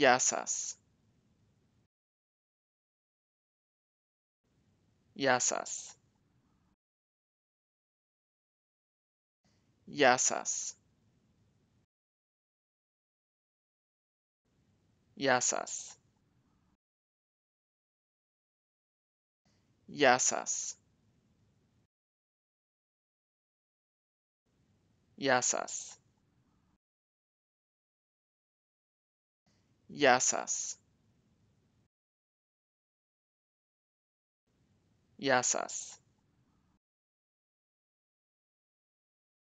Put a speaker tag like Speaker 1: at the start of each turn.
Speaker 1: Γεια σας. Γεια σας. Γεια σας. Γεια σας. Γεια σας. Γεια σας. Yasas. Yasas.